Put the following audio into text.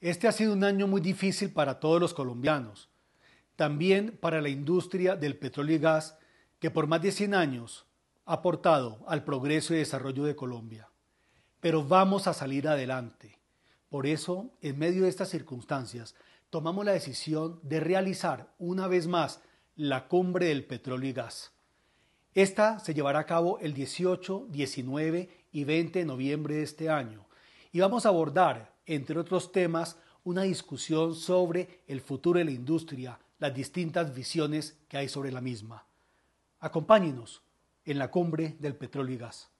Este ha sido un año muy difícil para todos los colombianos, también para la industria del petróleo y gas que por más de 100 años ha aportado al progreso y desarrollo de Colombia. Pero vamos a salir adelante. Por eso, en medio de estas circunstancias, tomamos la decisión de realizar una vez más la cumbre del petróleo y gas. Esta se llevará a cabo el 18, 19 y 20 de noviembre de este año y vamos a abordar, entre otros temas, una discusión sobre el futuro de la industria, las distintas visiones que hay sobre la misma. Acompáñenos en la cumbre del petróleo y gas.